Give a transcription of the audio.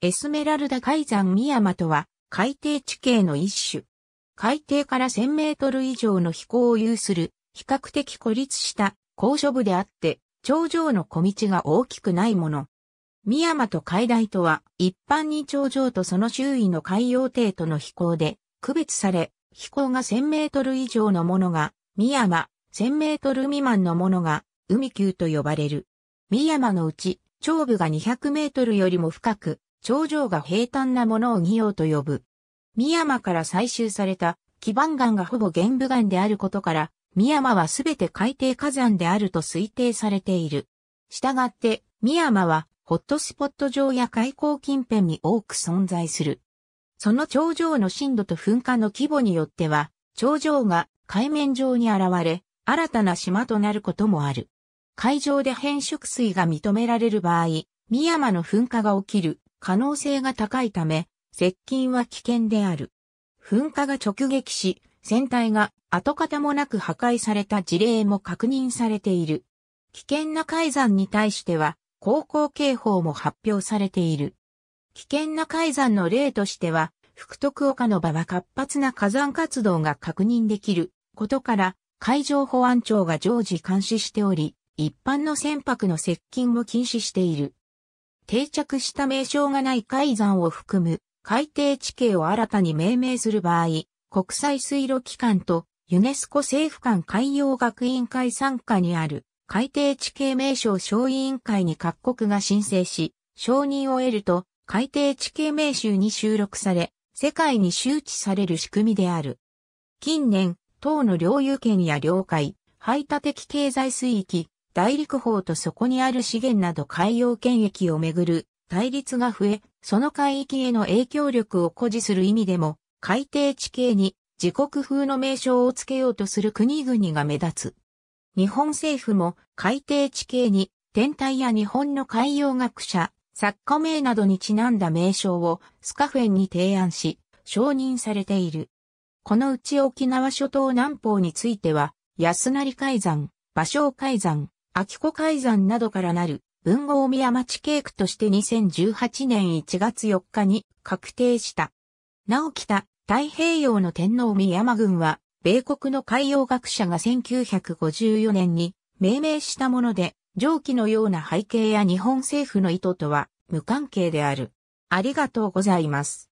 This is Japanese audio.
エスメラルダ海山ミヤマとは海底地形の一種。海底から1000メートル以上の飛行を有する比較的孤立した高所部であって頂上の小道が大きくないもの。ミヤマと海大とは一般に頂上とその周囲の海洋底との飛行で区別され飛行が1000メートル以上のものがミヤマ、1000メートル未満のものが海級と呼ばれる。ミヤマのうち頂部が200メートルよりも深く頂上が平坦なものを二葉と呼ぶ。三山から採集された基盤岩がほぼ玄武岩であることから、三山はすべて海底火山であると推定されている。したがって、三山はホットスポット上や海溝近辺に多く存在する。その頂上の深度と噴火の規模によっては、頂上が海面上に現れ、新たな島となることもある。海上で変色水が認められる場合、三山の噴火が起きる可能性が高いため、接近は危険である。噴火が直撃し、船体が跡形もなく破壊された事例も確認されている。危険な海山に対しては、航行警報も発表されている。危険な海山の例としては、福徳岡の場は活発な火山活動が確認できることから、海上保安庁が常時監視しており、一般の船舶の接近も禁止している。定着した名称がない海山を含む海底地形を新たに命名する場合、国際水路機関とユネスコ政府間海洋学委員会参加にある海底地形名称小委員会に各国が申請し、承認を得ると海底地形名集に収録され、世界に周知される仕組みである。近年、党の領有権や領海、排他的経済水域、大陸法とそこにある資源など海洋権益をめぐる対立が増え、その海域への影響力を誇示する意味でも、海底地形に自国風の名称をつけようとする国々が目立つ。日本政府も海底地形に天体や日本の海洋学者、作家名などにちなんだ名称をスカフェンに提案し、承認されている。このうち沖縄諸島南方については、安成海山、芭蕉海山、秋子海山などからなる文豪宮町計区として2018年1月4日に確定した。なお北太平洋の天皇宮山軍は、米国の海洋学者が1954年に命名したもので、上記のような背景や日本政府の意図とは無関係である。ありがとうございます。